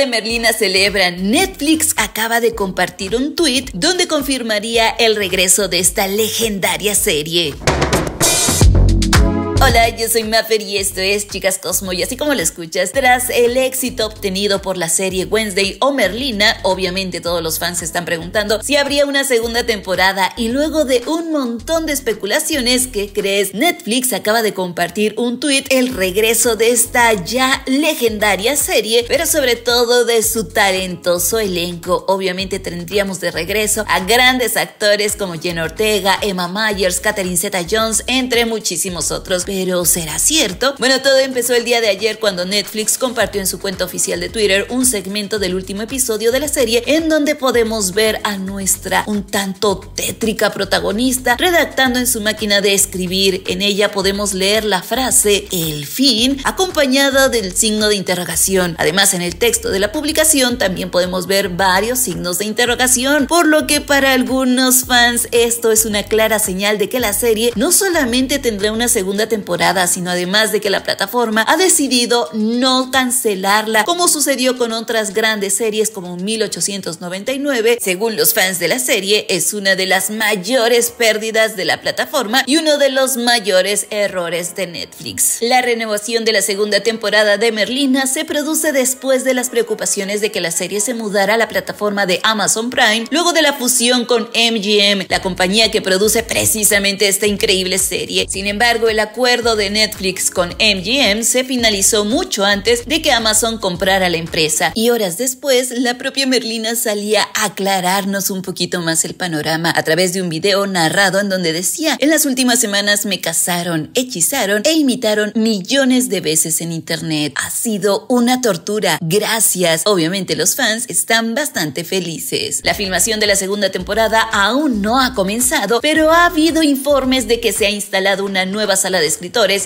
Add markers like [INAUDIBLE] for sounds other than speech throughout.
de Merlina celebran, Netflix acaba de compartir un tuit donde confirmaría el regreso de esta legendaria serie. Hola, yo soy Maffer y esto es Chicas Cosmo y así como lo escuchas, tras el éxito obtenido por la serie Wednesday o Merlina, obviamente todos los fans se están preguntando si habría una segunda temporada y luego de un montón de especulaciones, ¿qué crees? Netflix acaba de compartir un tuit el regreso de esta ya legendaria serie, pero sobre todo de su talentoso elenco. Obviamente tendríamos de regreso a grandes actores como Jen Ortega, Emma Myers, Catherine Zeta-Jones, entre muchísimos otros pero ¿será cierto? Bueno, todo empezó el día de ayer cuando Netflix compartió en su cuenta oficial de Twitter un segmento del último episodio de la serie en donde podemos ver a nuestra un tanto tétrica protagonista redactando en su máquina de escribir. En ella podemos leer la frase el fin acompañada del signo de interrogación. Además, en el texto de la publicación también podemos ver varios signos de interrogación, por lo que para algunos fans esto es una clara señal de que la serie no solamente tendrá una segunda temporada, sino además de que la plataforma ha decidido no cancelarla, como sucedió con otras grandes series como 1899. Según los fans de la serie, es una de las mayores pérdidas de la plataforma y uno de los mayores errores de Netflix. La renovación de la segunda temporada de Merlina se produce después de las preocupaciones de que la serie se mudara a la plataforma de Amazon Prime, luego de la fusión con MGM, la compañía que produce precisamente esta increíble serie. Sin embargo, el acuerdo el acuerdo de Netflix con MGM se finalizó mucho antes de que Amazon comprara la empresa y horas después la propia Merlina salía a aclararnos un poquito más el panorama a través de un video narrado en donde decía, en las últimas semanas me casaron, hechizaron e imitaron millones de veces en internet. Ha sido una tortura. Gracias. Obviamente los fans están bastante felices. La filmación de la segunda temporada aún no ha comenzado, pero ha habido informes de que se ha instalado una nueva sala de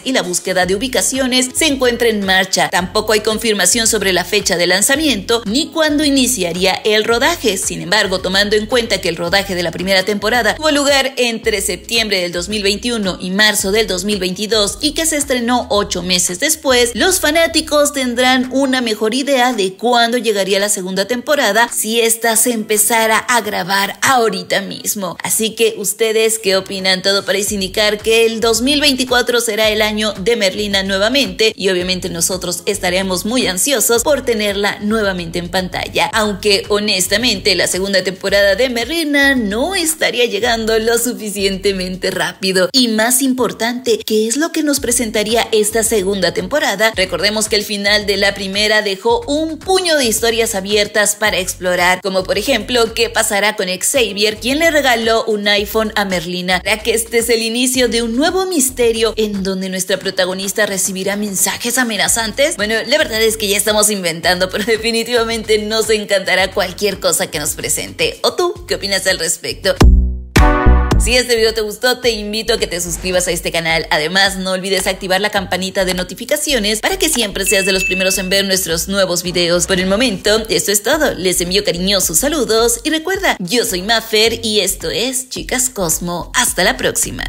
y la búsqueda de ubicaciones se encuentra en marcha. Tampoco hay confirmación sobre la fecha de lanzamiento ni cuándo iniciaría el rodaje. Sin embargo, tomando en cuenta que el rodaje de la primera temporada tuvo lugar entre septiembre del 2021 y marzo del 2022 y que se estrenó ocho meses después, los fanáticos tendrán una mejor idea de cuándo llegaría la segunda temporada si ésta se empezara a grabar ahorita mismo. Así que ustedes, ¿qué opinan? Todo parece indicar que el 2024 será el año de Merlina nuevamente y obviamente nosotros estaremos muy ansiosos por tenerla nuevamente en pantalla. Aunque honestamente la segunda temporada de Merlina no estaría llegando lo suficientemente rápido. Y más importante, ¿qué es lo que nos presentaría esta segunda temporada? Recordemos que el final de la primera dejó un puño de historias abiertas para explorar, como por ejemplo qué pasará con Xavier, quien le regaló un iPhone a Merlina, ya que este es el inicio de un nuevo misterio en donde nuestra protagonista recibirá mensajes amenazantes? Bueno, la verdad es que ya estamos inventando, [LAUGHS] pero definitivamente nos encantará cualquier cosa que nos presente. ¿O tú qué opinas al respecto? Si este video te gustó, te invito a que te suscribas a este canal. Además, no olvides activar la campanita de notificaciones para que siempre seas de los primeros en ver nuestros nuevos videos. Por el momento, esto es todo. Les envío cariñosos saludos y recuerda, yo soy Mafer y esto es Chicas Cosmo. Hasta la próxima.